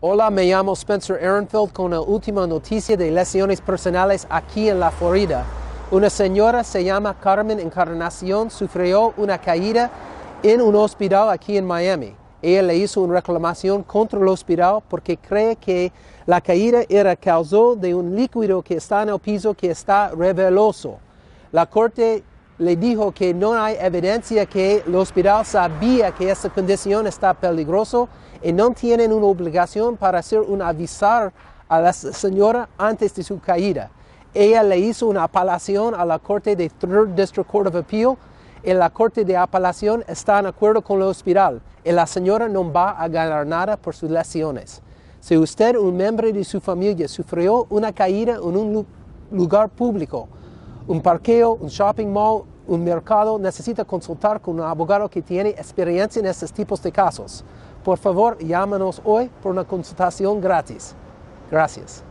Hola, me llamo Spencer Ehrenfeld con la última noticia de lesiones personales aquí en la Florida. Una señora se llama Carmen Encarnación sufrió una caída en un hospital aquí en Miami. Ella le hizo una reclamación contra el hospital porque cree que la caída era causada de un líquido que está en el piso que está reveloso. La corte le dijo que no hay evidencia que el hospital sabía que esa condición está peligrosa y no tienen una obligación para hacer un avisar a la señora antes de su caída. Ella le hizo una apelación a la Corte de Third District Court of Appeal y la Corte de Apelación está en acuerdo con el hospital y la señora no va a ganar nada por sus lesiones. Si usted, un miembro de su familia, sufrió una caída en un lugar público, un parqueo, un shopping mall, un mercado, necesita consultar con un abogado que tiene experiencia en estos tipos de casos. Por favor, llámanos hoy por una consultación gratis. Gracias.